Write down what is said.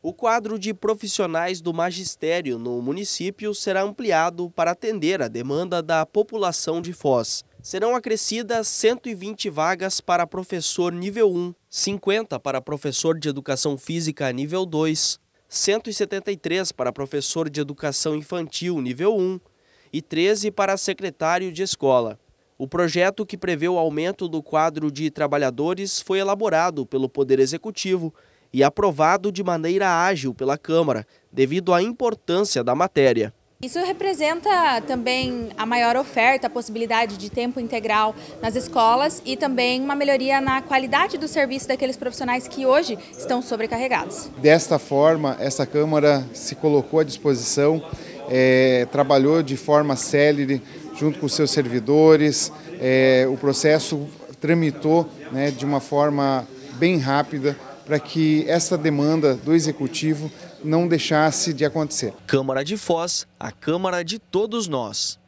O quadro de profissionais do magistério no município será ampliado para atender a demanda da população de Foz. Serão acrescidas 120 vagas para professor nível 1, 50 para professor de educação física nível 2, 173 para professor de educação infantil nível 1 e 13 para secretário de escola. O projeto que prevê o aumento do quadro de trabalhadores foi elaborado pelo Poder Executivo e aprovado de maneira ágil pela Câmara, devido à importância da matéria. Isso representa também a maior oferta, a possibilidade de tempo integral nas escolas e também uma melhoria na qualidade do serviço daqueles profissionais que hoje estão sobrecarregados. Desta forma, essa Câmara se colocou à disposição, é, trabalhou de forma célere junto com seus servidores, é, o processo tramitou né, de uma forma bem rápida para que essa demanda do Executivo não deixasse de acontecer. Câmara de Foz, a Câmara de todos nós.